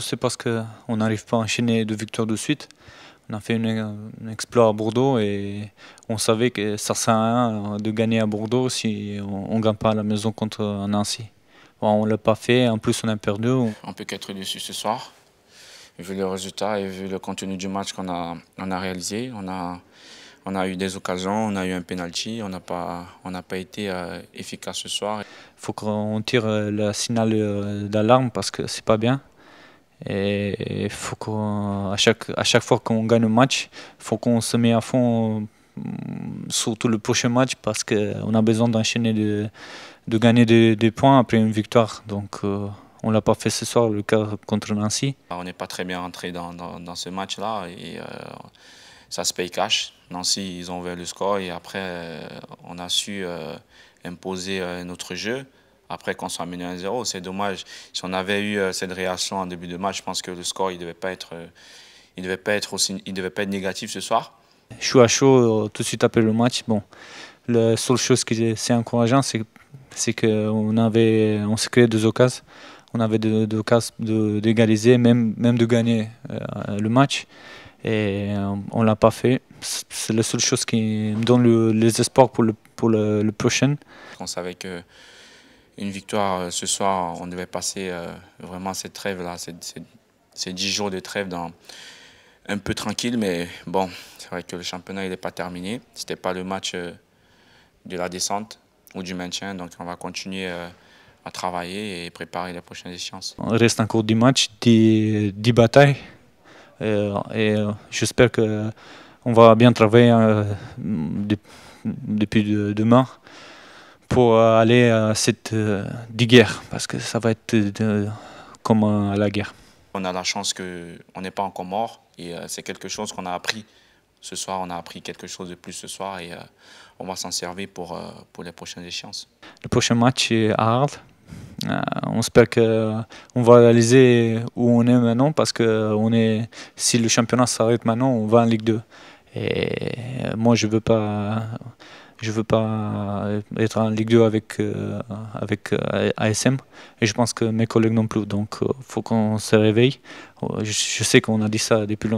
C'est parce qu'on n'arrive pas à enchaîner de victoires de suite. On a fait une, un exploit à Bordeaux et on savait que ça sert à rien de gagner à Bordeaux si on ne gagne pas à la maison contre Nancy. on ne l'a pas fait, en plus on a perdu. On peut qu'être déçu ce soir, vu le résultat et vu le contenu du match qu'on a, on a réalisé. On a, on a eu des occasions, on a eu un penalty, on n'a pas, pas été euh, efficace ce soir. Il faut qu'on tire euh, le signal euh, d'alarme parce que c'est pas bien. Et chaque, à chaque fois qu'on gagne un match, il faut qu'on se mette à fond, mm, surtout le prochain match, parce qu'on a besoin d'enchaîner, de, gagner des, points après une victoire. Donc euh, on ne l'a pas fait ce soir, le cas contre Nancy. Bah, on n'est pas très bien rentré dans, ce match-là. et euh, Ça se paye cash. Nancy, ils ont ouvert le score et après, euh, on a su imposer notre jeu après qu'on soit mené à 0 C'est dommage. Si on avait eu euh, cette réaction en début de match, je pense que le score, il devait pas être, euh, il devait pas être aussi, il devait pas être négatif ce soir. Chou à chaud euh, tout de suite après le match. Bon, la seule chose qui c'est encourageant, c'est c'est qu'on avait, on s'est créé deux occasions. On avait deux, occasions d'égaliser, même, même de gagner le match. Et on ne l'a pas fait. C'est la seule chose qui me donne les espoirs pour le, pour le, le prochain. On savait que une victoire euh, ce soir, on devait passer euh, vraiment cette trêve-là, ces, dix jours de trêve dans, un peu tranquille. Mais bon, c'est vrai que le championnat n'est pas terminé. Ce n'était pas le match euh, de la descente ou du maintien. Donc on va continuer à travailler et préparer les prochaines échéances. Il reste encore 10 matchs, 10, batailles. et j'espère qu'on va bien travailler depuis demain pour euh, aller à cette euh, guerre, parce que ça va être euh, comme à la guerre. On a la chance qu'on n'est pas encore mort et c'est quelque chose qu'on a appris. Ce soir, on a appris quelque chose de plus ce soir et on va s'en servir pour, pour les prochaines échéances. Le prochain match est à Arles. on espère qu'on va réaliser où on est maintenant parce que on est, si le championnat s'arrête maintenant, on va en Ligue 2. Et moi, je ne veux pas je veux pas être en Ligue 2 avec, euh, avec euh, ASM et je pense que mes collègues non plus. Donc il euh, faut qu'on se réveille. Je, sais qu'on a dit ça depuis,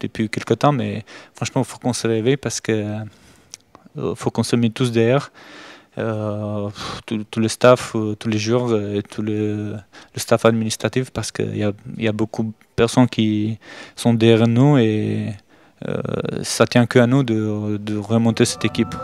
depuis quelques temps, mais franchement, il faut qu'on se réveille parce que faut qu'on se mette tous derrière. Euh, tout, le staff, tous les jours et tout le, staff administratif parce qu'il y a, y a, beaucoup de personnes qui sont derrière nous et euh, ça tient que à nous de, de remonter cette équipe.